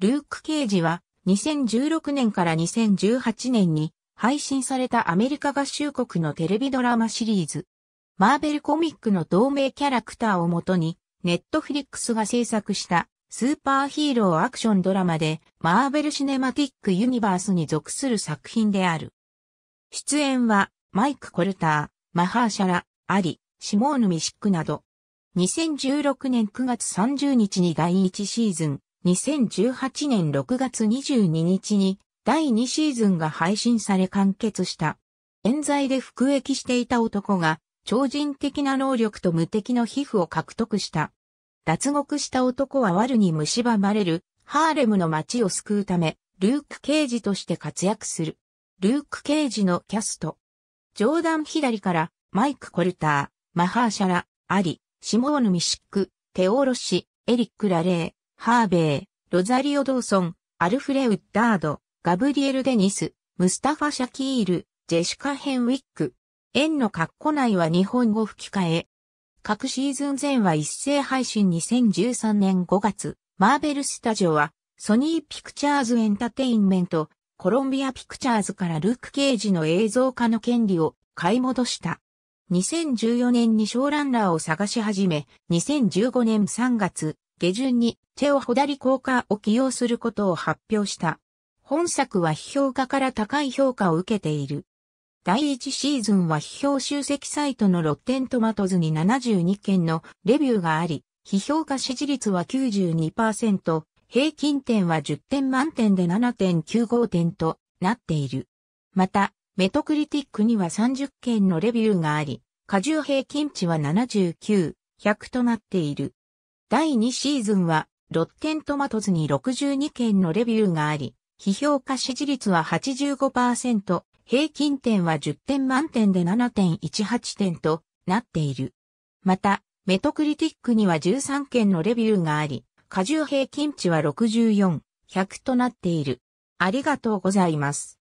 ルーク・ケージは2016年から2018年に配信されたアメリカ合衆国のテレビドラマシリーズ、マーベルコミックの同名キャラクターをもとに、ネットフリックスが制作したスーパーヒーローアクションドラマで、マーベル・シネマティック・ユニバースに属する作品である。出演は、マイク・コルター、マハーシャラ、アリ、シモーヌ・ミシックなど、2016年9月30日に第1シーズン、2018年6月22日に第2シーズンが配信され完結した。冤罪で服役していた男が超人的な能力と無敵の皮膚を獲得した。脱獄した男は悪に蝕まれるハーレムの街を救うため、ルーク・ケージとして活躍する。ルーク・ケージのキャスト。ジョーダン・左からマイク・コルター、マハーシャラ、アリ、シモーヌ・ミシック、テオロシ、エリック・ラレー、ハーベイ、ロザリオ・ドーソン、アルフレ・ウッダード、ガブリエル・デニス、ムスタファ・シャキール、ジェシカ・ヘンウィック。円の括弧内は日本語吹き替え。各シーズン前は一斉配信2013年5月、マーベルスタジオは、ソニーピクチャーズエンタテインメント、コロンビアピクチャーズからルーク・ケージの映像化の権利を買い戻した。2014年にショーランナーを探し始め、2015年3月、下旬にチェオ・ホダリ効果を起用することを発表した。本作は批評家から高い評価を受けている。第1シーズンは批評集積サイトのロッテントマトズに72件のレビューがあり、批評家支持率は92%、平均点は10点満点で7.95点となっている。また、メトクリティックには30件のレビューがあり、過重平均値は79、100となっている。第2シーズンは、ロッテントマトズに62件のレビューがあり、批評家支持率は85%、平均点は10点満点で7.18点となっている。また、メトクリティックには13件のレビューがあり、過重平均値は64、100となっている。ありがとうございます。